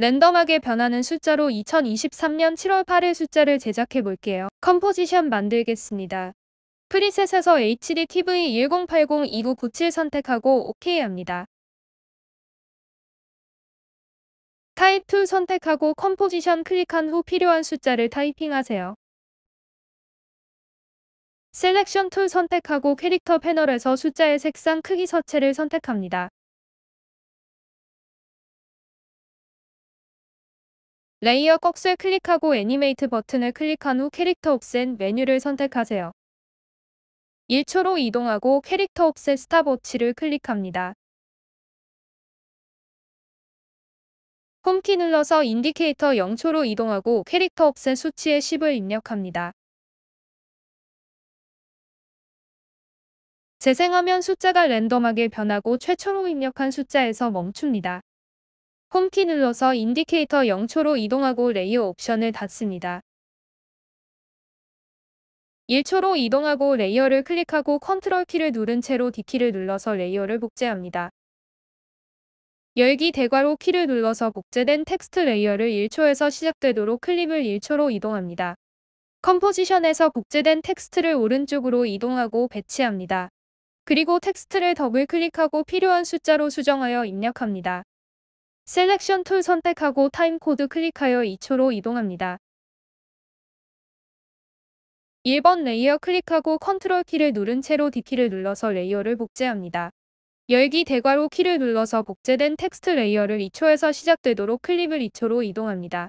랜덤하게 변하는 숫자로 2023년 7월 8일 숫자를 제작해 볼게요. 컴포지션 만들겠습니다. 프리셋에서 HD TV 1080-2997 선택하고 OK 합니다. 타입 2 선택하고 컴포지션 클릭한 후 필요한 숫자를 타이핑하세요. 셀렉션 툴 선택하고 캐릭터 패널에서 숫자의 색상 크기 서체를 선택합니다. 레이어 꺽쇠 클릭하고 애니메이트 버튼을 클릭한 후 캐릭터 옵셋 메뉴를 선택하세요. 1초로 이동하고 캐릭터 옵셋 스탑워치를 클릭합니다. 홈키 눌러서 인디케이터 0초로 이동하고 캐릭터 옵셋 수치에 10을 입력합니다. 재생하면 숫자가 랜덤하게 변하고 최초로 입력한 숫자에서 멈춥니다. 홈키 눌러서 인디케이터 0초로 이동하고 레이어 옵션을 닫습니다. 1초로 이동하고 레이어를 클릭하고 컨트롤 키를 누른 채로 D키를 눌러서 레이어를 복제합니다. 열기 대괄호 키를 눌러서 복제된 텍스트 레이어를 1초에서 시작되도록 클립을 1초로 이동합니다. 컴포지션에서 복제된 텍스트를 오른쪽으로 이동하고 배치합니다. 그리고 텍스트를 더블 클릭하고 필요한 숫자로 수정하여 입력합니다. 셀렉션 툴 선택하고 타임코드 클릭하여 2초로 이동합니다. 1번 레이어 클릭하고 컨트롤 키를 누른 채로 D키를 눌러서 레이어를 복제합니다. 열기 대괄호 키를 눌러서 복제된 텍스트 레이어를 2초에서 시작되도록 클립을 2초로 이동합니다.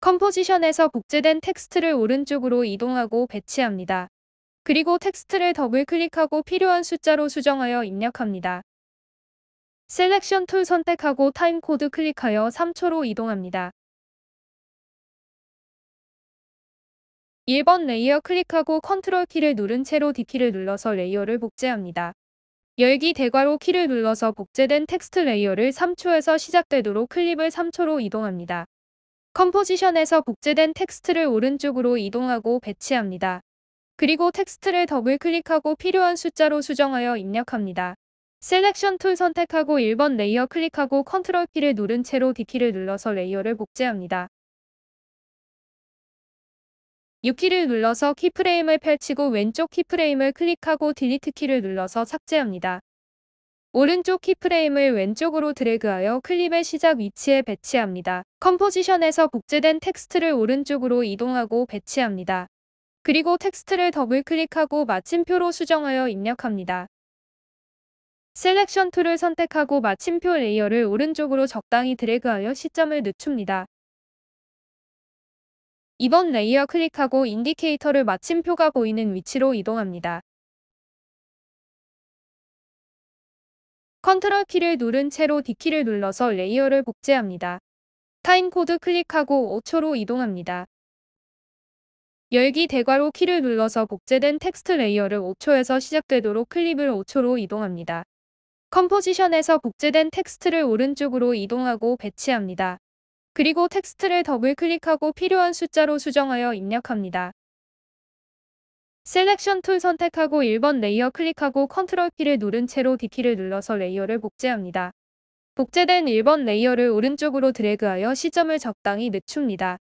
컴포지션에서 복제된 텍스트를 오른쪽으로 이동하고 배치합니다. 그리고 텍스트를 더블 클릭하고 필요한 숫자로 수정하여 입력합니다. 셀렉션 툴 선택하고 타임코드 클릭하여 3초로 이동합니다. 1번 레이어 클릭하고 컨트롤 키를 누른 채로 D키를 눌러서 레이어를 복제합니다. 열기 대괄호 키를 눌러서 복제된 텍스트 레이어를 3초에서 시작되도록 클립을 3초로 이동합니다. 컴포지션에서 복제된 텍스트를 오른쪽으로 이동하고 배치합니다. 그리고 텍스트를 더블 클릭하고 필요한 숫자로 수정하여 입력합니다. 셀렉션 툴 선택하고 1번 레이어 클릭하고 컨트롤 키를 누른 채로 D키를 눌러서 레이어를 복제합니다. U키를 눌러서 키프레임을 펼치고 왼쪽 키프레임을 클릭하고 딜리트 키를 눌러서 삭제합니다. 오른쪽 키프레임을 왼쪽으로 드래그하여 클립의 시작 위치에 배치합니다. 컴포지션에서 복제된 텍스트를 오른쪽으로 이동하고 배치합니다. 그리고 텍스트를 더블 클릭하고 마침표로 수정하여 입력합니다. 셀렉션 툴을 선택하고 마침표 레이어를 오른쪽으로 적당히 드래그하여 시점을 늦춥니다. 이번 레이어 클릭하고 인디케이터를 마침표가 보이는 위치로 이동합니다. 컨트롤 키를 누른 채로 D키를 눌러서 레이어를 복제합니다. 타임 코드 클릭하고 5초로 이동합니다. 열기 대괄호 키를 눌러서 복제된 텍스트 레이어를 5초에서 시작되도록 클립을 5초로 이동합니다. 컴포지션에서 복제된 텍스트를 오른쪽으로 이동하고 배치합니다. 그리고 텍스트를 더블 클릭하고 필요한 숫자로 수정하여 입력합니다. 셀렉션 툴 선택하고 1번 레이어 클릭하고 컨트롤 키를 누른 채로 D키를 눌러서 레이어를 복제합니다. 복제된 1번 레이어를 오른쪽으로 드래그하여 시점을 적당히 늦춥니다.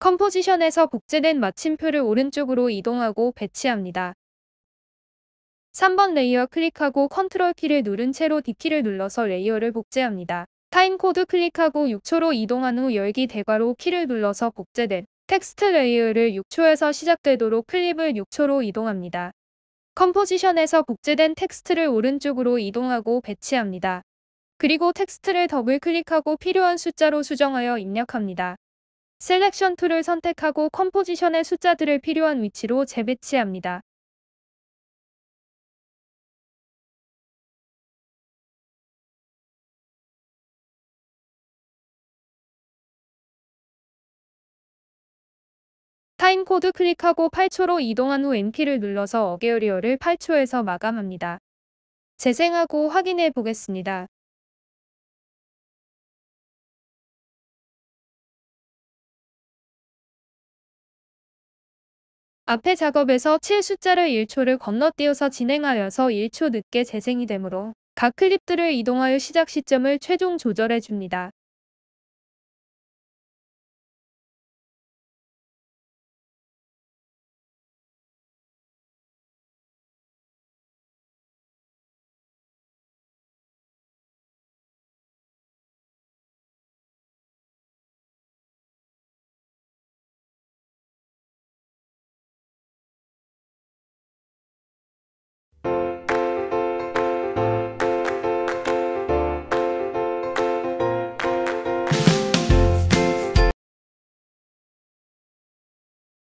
컴포지션에서 복제된 마침표를 오른쪽으로 이동하고 배치합니다. 3번 레이어 클릭하고 컨트롤 키를 누른 채로 D키를 눌러서 레이어를 복제합니다. 타임코드 클릭하고 6초로 이동한 후 열기 대괄호 키를 눌러서 복제된 텍스트 레이어를 6초에서 시작되도록 클립을 6초로 이동합니다. 컴포지션에서 복제된 텍스트를 오른쪽으로 이동하고 배치합니다. 그리고 텍스트를 더블 클릭하고 필요한 숫자로 수정하여 입력합니다. 셀렉션 툴을 선택하고 컴포지션의 숫자들을 필요한 위치로 재배치합니다. 타임 코드 클릭하고 8초로 이동한 후 n 키를 눌러서 어게어리어를 8초에서 마감합니다. 재생하고 확인해 보겠습니다. 앞에 작업에서 7 숫자를 1초를 건너뛰어서 진행하여서 1초 늦게 재생이 되므로 각 클립들을 이동하여 시작 시점을 최종 조절해 줍니다.